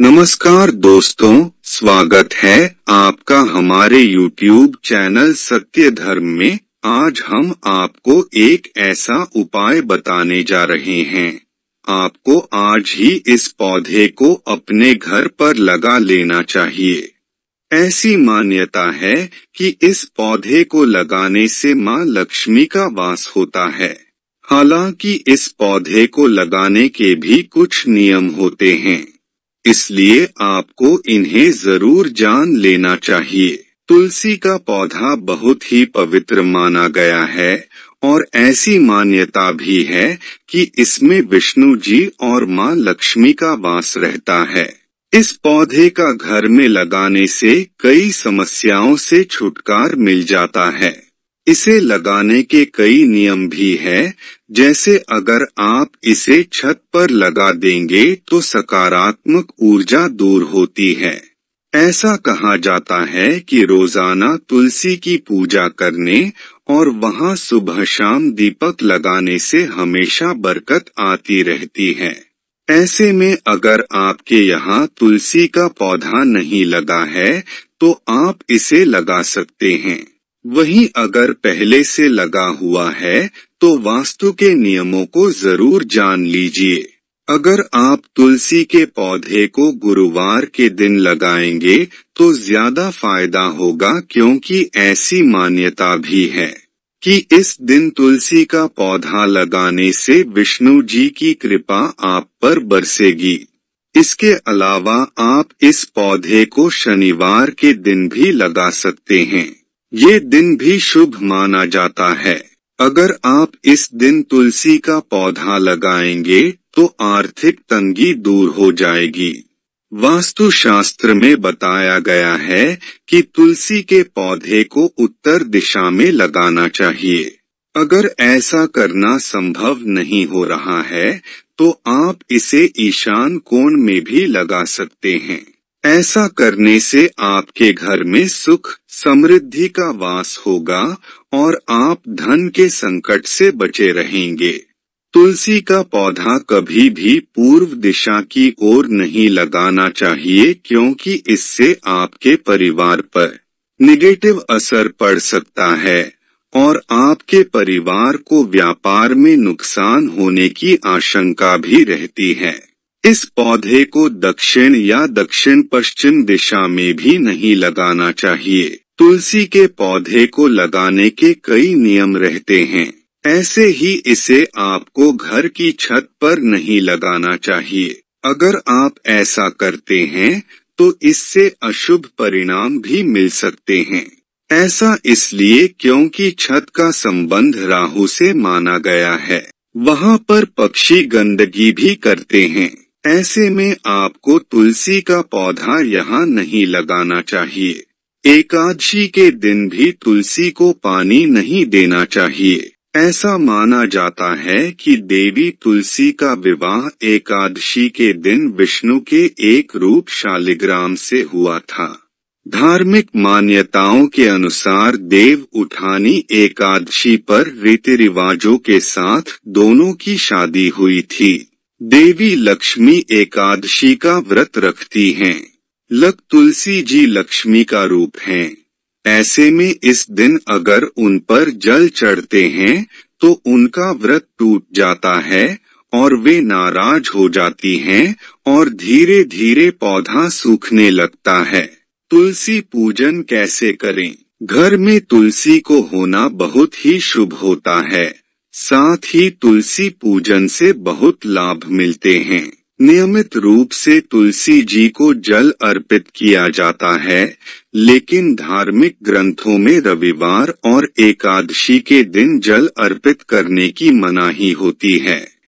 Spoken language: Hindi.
नमस्कार दोस्तों स्वागत है आपका हमारे YouTube चैनल सत्य धर्म में आज हम आपको एक ऐसा उपाय बताने जा रहे हैं आपको आज ही इस पौधे को अपने घर पर लगा लेना चाहिए ऐसी मान्यता है कि इस पौधे को लगाने से माँ लक्ष्मी का वास होता है हालांकि इस पौधे को लगाने के भी कुछ नियम होते हैं इसलिए आपको इन्हें जरूर जान लेना चाहिए तुलसी का पौधा बहुत ही पवित्र माना गया है और ऐसी मान्यता भी है कि इसमें विष्णु जी और माँ लक्ष्मी का वास रहता है इस पौधे का घर में लगाने से कई समस्याओं से छुटकार मिल जाता है इसे लगाने के कई नियम भी हैं, जैसे अगर आप इसे छत पर लगा देंगे तो सकारात्मक ऊर्जा दूर होती है ऐसा कहा जाता है कि रोजाना तुलसी की पूजा करने और वहां सुबह शाम दीपक लगाने से हमेशा बरकत आती रहती है ऐसे में अगर आपके यहाँ तुलसी का पौधा नहीं लगा है तो आप इसे लगा सकते हैं वही अगर पहले से लगा हुआ है तो वास्तु के नियमों को जरूर जान लीजिए अगर आप तुलसी के पौधे को गुरुवार के दिन लगाएंगे तो ज्यादा फायदा होगा क्योंकि ऐसी मान्यता भी है कि इस दिन तुलसी का पौधा लगाने से विष्णु जी की कृपा आप पर बरसेगी इसके अलावा आप इस पौधे को शनिवार के दिन भी लगा सकते हैं ये दिन भी शुभ माना जाता है अगर आप इस दिन तुलसी का पौधा लगाएंगे तो आर्थिक तंगी दूर हो जाएगी वास्तु शास्त्र में बताया गया है कि तुलसी के पौधे को उत्तर दिशा में लगाना चाहिए अगर ऐसा करना संभव नहीं हो रहा है तो आप इसे ईशान कोण में भी लगा सकते हैं ऐसा करने से आपके घर में सुख समृद्धि का वास होगा और आप धन के संकट से बचे रहेंगे तुलसी का पौधा कभी भी पूर्व दिशा की ओर नहीं लगाना चाहिए क्योंकि इससे आपके परिवार पर निगेटिव असर पड़ सकता है और आपके परिवार को व्यापार में नुकसान होने की आशंका भी रहती है इस पौधे को दक्षिण या दक्षिण पश्चिम दिशा में भी नहीं लगाना चाहिए तुलसी के पौधे को लगाने के कई नियम रहते हैं ऐसे ही इसे आपको घर की छत पर नहीं लगाना चाहिए अगर आप ऐसा करते हैं तो इससे अशुभ परिणाम भी मिल सकते हैं ऐसा इसलिए क्योंकि छत का संबंध राहु से माना गया है वहाँ पर पक्षी गंदगी भी करते हैं ऐसे में आपको तुलसी का पौधा यहाँ नहीं लगाना चाहिए एकादशी के दिन भी तुलसी को पानी नहीं देना चाहिए ऐसा माना जाता है कि देवी तुलसी का विवाह एकादशी के दिन विष्णु के एक रूप शालिग्राम से हुआ था धार्मिक मान्यताओं के अनुसार देव उठानी एकादशी पर रीति रिवाजों के साथ दोनों की शादी हुई थी देवी लक्ष्मी एकादशी का व्रत रखती हैं। लक तुलसी जी लक्ष्मी का रूप हैं। ऐसे में इस दिन अगर उन पर जल चढ़ते हैं तो उनका व्रत टूट जाता है और वे नाराज हो जाती हैं और धीरे धीरे पौधा सूखने लगता है तुलसी पूजन कैसे करें घर में तुलसी को होना बहुत ही शुभ होता है साथ ही तुलसी पूजन से बहुत लाभ मिलते हैं नियमित रूप से तुलसी जी को जल अर्पित किया जाता है लेकिन धार्मिक ग्रंथों में रविवार और एकादशी के दिन जल अर्पित करने की मनाही होती है